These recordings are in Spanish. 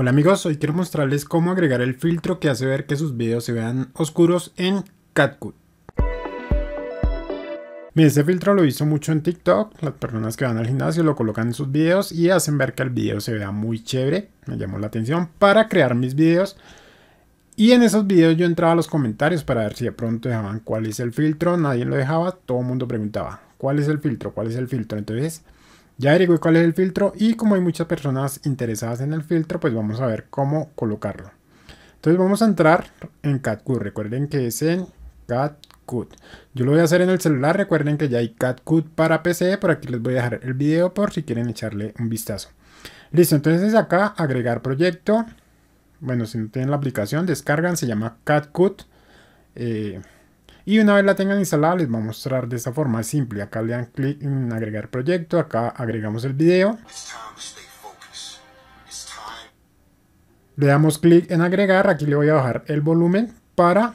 Hola amigos, hoy quiero mostrarles cómo agregar el filtro que hace ver que sus videos se vean oscuros en CapCut. Este filtro lo hizo mucho en TikTok, las personas que van al gimnasio lo colocan en sus videos y hacen ver que el video se vea muy chévere, me llamó la atención, para crear mis videos. Y en esos videos yo entraba a los comentarios para ver si de pronto dejaban cuál es el filtro, nadie lo dejaba, todo el mundo preguntaba, ¿cuál es el filtro? ¿Cuál es el filtro? Entonces ya averigüé cuál es el filtro y como hay muchas personas interesadas en el filtro, pues vamos a ver cómo colocarlo. Entonces vamos a entrar en CatCut. Recuerden que es en CatCut. Yo lo voy a hacer en el celular. Recuerden que ya hay CatCut para PC. Por aquí les voy a dejar el video por si quieren echarle un vistazo. Listo, entonces acá agregar proyecto. Bueno, si no tienen la aplicación, descargan. Se llama CatCut. Eh, y una vez la tengan instalada les va a mostrar de esta forma simple. Acá le dan clic en agregar proyecto, acá agregamos el video. Le damos clic en agregar, aquí le voy a bajar el volumen para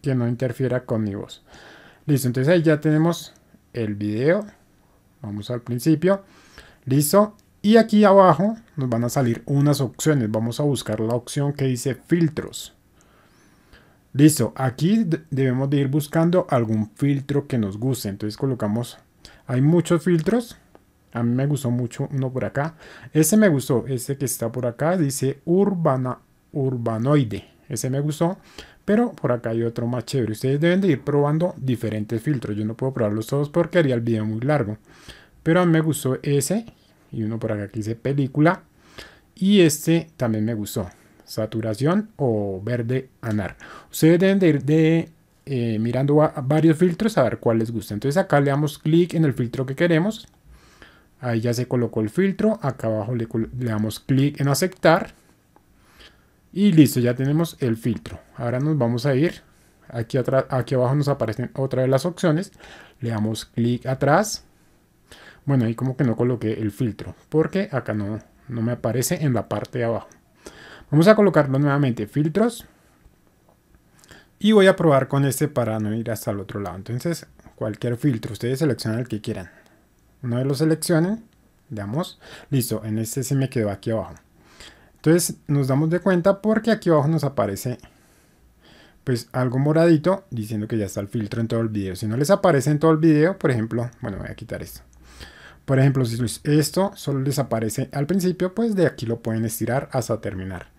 que no interfiera con mi voz. Listo, entonces ahí ya tenemos el video. Vamos al principio. Listo. Y aquí abajo nos van a salir unas opciones. Vamos a buscar la opción que dice filtros. Listo, aquí debemos de ir buscando algún filtro que nos guste. Entonces colocamos, hay muchos filtros. A mí me gustó mucho uno por acá. Ese me gustó, ese que está por acá dice urbana, urbanoide. Ese me gustó, pero por acá hay otro más chévere. Ustedes deben de ir probando diferentes filtros. Yo no puedo probarlos todos porque haría el video muy largo. Pero a mí me gustó ese y uno por acá que dice película. Y este también me gustó saturación o verde anar. Ustedes deben de ir eh, mirando a varios filtros a ver cuál les gusta. Entonces acá le damos clic en el filtro que queremos. Ahí ya se colocó el filtro. Acá abajo le, damos clic en aceptar. Y listo, ya tenemos el filtro. Ahora nos vamos a ir. Aquí, atrás, aquí abajo nos aparecen otra de las opciones. Le damos clic atrás. Bueno, ahí como que no coloqué el filtro. Porque acá no, no me aparece en la parte de abajo. Vamos a colocarlo nuevamente, filtros. Y voy a probar con este para no ir hasta el otro lado. Entonces, cualquier filtro, ustedes seleccionan el que quieran. Uno de lo seleccionen, damos, listo, en este se me quedó aquí abajo. Entonces nos damos de cuenta porque aquí abajo nos aparece pues algo moradito diciendo que ya está el filtro en todo el video. Si no les aparece en todo el video, por ejemplo, bueno, voy a quitar esto. Por ejemplo, si esto solo les aparece al principio, pues de aquí lo pueden estirar hasta terminar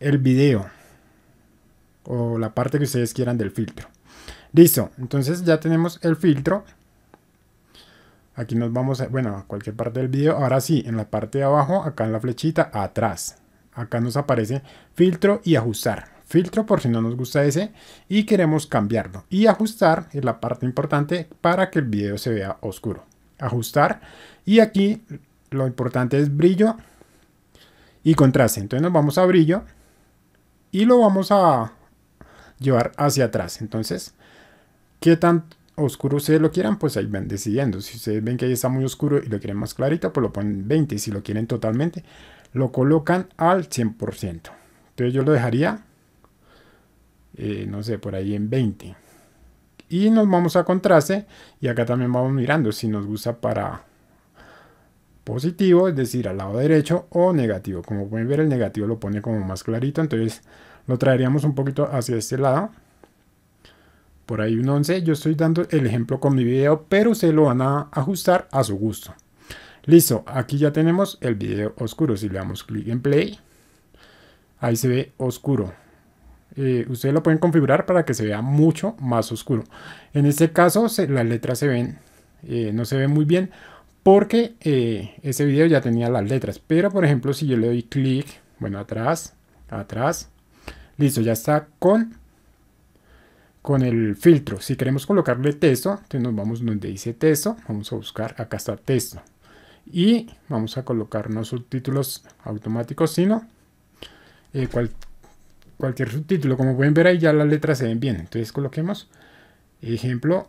el video o la parte que ustedes quieran del filtro. Listo, entonces ya tenemos el filtro. Aquí nos vamos a, bueno, a cualquier parte del video. Ahora sí, en la parte de abajo, acá en la flechita, atrás. Acá nos aparece filtro y ajustar. Filtro por si no nos gusta ese y queremos cambiarlo. Y ajustar es la parte importante para que el video se vea oscuro. Ajustar y aquí lo importante es brillo y contraste. Entonces nos vamos a brillo y lo vamos a llevar hacia atrás. Entonces, ¿qué tan oscuro ustedes lo quieran? Pues ahí van decidiendo. Si ustedes ven que ahí está muy oscuro y lo quieren más clarito, pues lo ponen 20. Y si lo quieren totalmente, lo colocan al 100%. Entonces yo lo dejaría, eh, no sé, por ahí en 20. Y nos vamos a contraste y acá también vamos mirando si nos gusta para positivo, es decir, al lado derecho, o negativo. Como pueden ver, el negativo lo pone como más clarito, entonces lo traeríamos un poquito hacia este lado. Por ahí un 11, yo estoy dando el ejemplo con mi video, pero ustedes lo van a ajustar a su gusto. Listo, aquí ya tenemos el video oscuro. Si le damos clic en play, ahí se ve oscuro. Eh, ustedes lo pueden configurar para que se vea mucho más oscuro. En este caso, las letras se ven, eh, no se ven muy bien porque eh, ese video ya tenía las letras. Pero por ejemplo, si yo le doy clic, bueno, atrás, atrás, listo, ya está con, con el filtro. Si queremos colocarle texto, entonces nos vamos donde dice texto, vamos a buscar, acá está texto. Y vamos a colocar no subtítulos automáticos, sino eh, cualquier subtítulo. Como pueden ver ahí ya las letras se ven bien. Entonces coloquemos ejemplo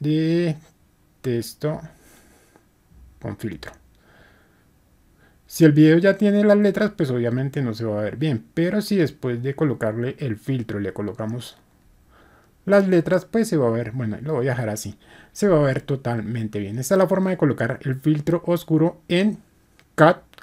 de texto con filtro. Si el video ya tiene las letras, pues obviamente no se va a ver bien. Pero si después de colocarle el filtro le colocamos las letras, pues se va a ver, bueno, lo voy a dejar así. Se va a ver totalmente bien. Esta es la forma de colocar el filtro oscuro en CAT